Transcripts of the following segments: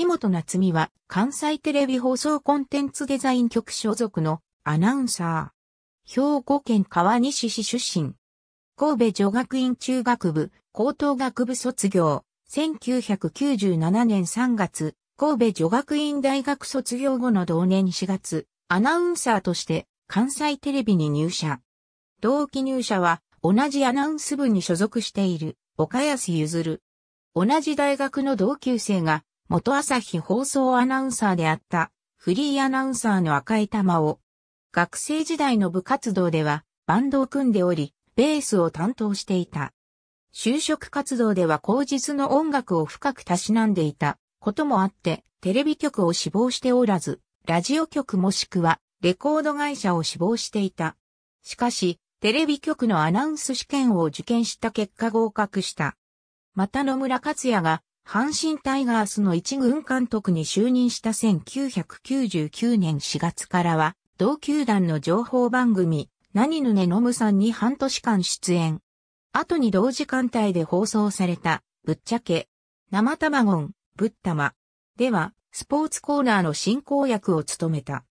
秋元夏美は関西テレビ放送コンテンツデザイン局所属のアナウンサー。兵庫県川西市出身。神戸女学院中学部、高等学部卒業。1997年3月、神戸女学院大学卒業後の同年4月、アナウンサーとして関西テレビに入社。同期入社は同じアナウンス部に所属している岡安譲る。同じ大学の同級生が元朝日放送アナウンサーであったフリーアナウンサーの赤い玉を、学生時代の部活動ではバンドを組んでおり、ベースを担当していた。就職活動では口実の音楽を深くたしなんでいたこともあって、テレビ局を志望しておらず、ラジオ局もしくはレコード会社を志望していた。しかし、テレビ局のアナウンス試験を受験した結果合格した。また野村克也が阪神タイガースの一軍監督に就任した1999年4月からは、同球団の情報番組、何ぬねのむさんに半年間出演。後に同時間帯で放送された、ぶっちゃけ、生卵ん、ぶったま、では、スポーツコーナーの進行役を務めた。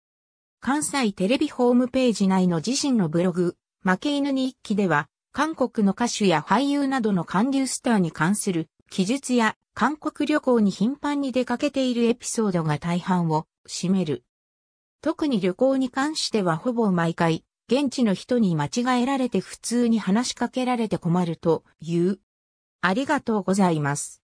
関西テレビホームページ内の自身のブログ、負け犬に一期では、韓国の歌手や俳優などの韓流スターに関する記述や韓国旅行に頻繁に出かけているエピソードが大半を占める。特に旅行に関してはほぼ毎回、現地の人に間違えられて普通に話しかけられて困るという。ありがとうございます。